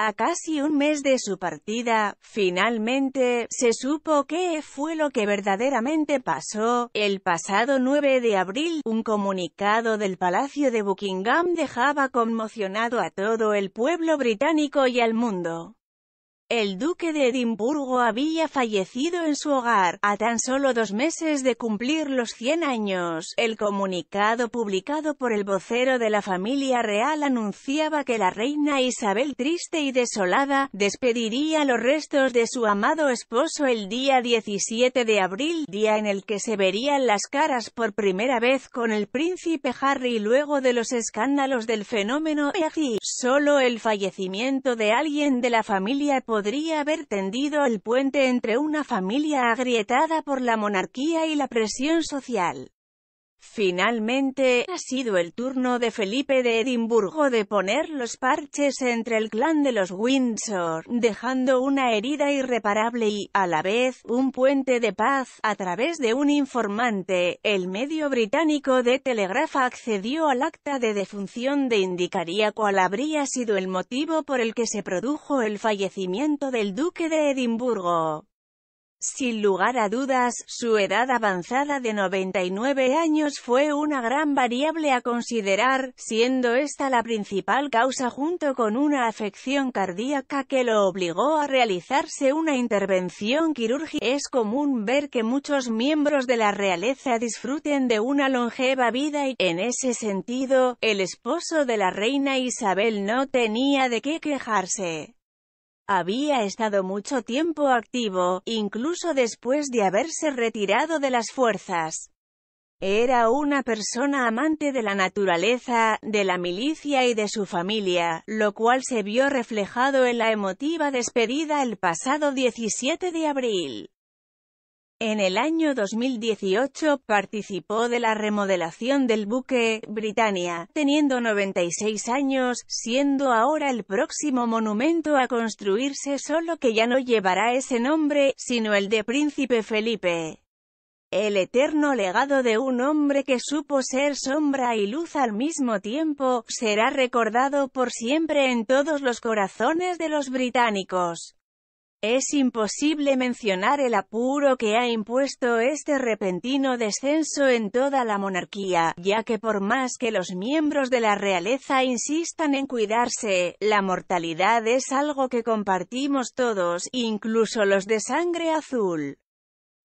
A casi un mes de su partida, finalmente, se supo qué fue lo que verdaderamente pasó. El pasado 9 de abril, un comunicado del Palacio de Buckingham dejaba conmocionado a todo el pueblo británico y al mundo. El duque de Edimburgo había fallecido en su hogar, a tan solo dos meses de cumplir los 100 años. El comunicado publicado por el vocero de la familia real anunciaba que la reina Isabel triste y desolada, despediría los restos de su amado esposo el día 17 de abril, día en el que se verían las caras por primera vez con el príncipe Harry luego de los escándalos del fenómeno aquí, Solo el fallecimiento de alguien de la familia podría haber tendido el puente entre una familia agrietada por la monarquía y la presión social. Finalmente, ha sido el turno de Felipe de Edimburgo de poner los parches entre el clan de los Windsor, dejando una herida irreparable y, a la vez, un puente de paz, a través de un informante. El medio británico de Telegrafa accedió al acta de defunción de indicaría cuál habría sido el motivo por el que se produjo el fallecimiento del duque de Edimburgo. Sin lugar a dudas, su edad avanzada de 99 años fue una gran variable a considerar, siendo esta la principal causa junto con una afección cardíaca que lo obligó a realizarse una intervención quirúrgica. Es común ver que muchos miembros de la realeza disfruten de una longeva vida y, en ese sentido, el esposo de la reina Isabel no tenía de qué quejarse. Había estado mucho tiempo activo, incluso después de haberse retirado de las fuerzas. Era una persona amante de la naturaleza, de la milicia y de su familia, lo cual se vio reflejado en la emotiva despedida el pasado 17 de abril. En el año 2018 participó de la remodelación del buque Britannia, teniendo 96 años, siendo ahora el próximo monumento a construirse solo que ya no llevará ese nombre, sino el de Príncipe Felipe. El eterno legado de un hombre que supo ser sombra y luz al mismo tiempo, será recordado por siempre en todos los corazones de los británicos. Es imposible mencionar el apuro que ha impuesto este repentino descenso en toda la monarquía, ya que por más que los miembros de la realeza insistan en cuidarse, la mortalidad es algo que compartimos todos, incluso los de sangre azul.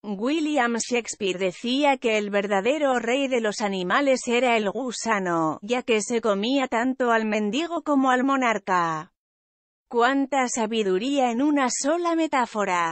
William Shakespeare decía que el verdadero rey de los animales era el gusano, ya que se comía tanto al mendigo como al monarca. ¡Cuánta sabiduría en una sola metáfora!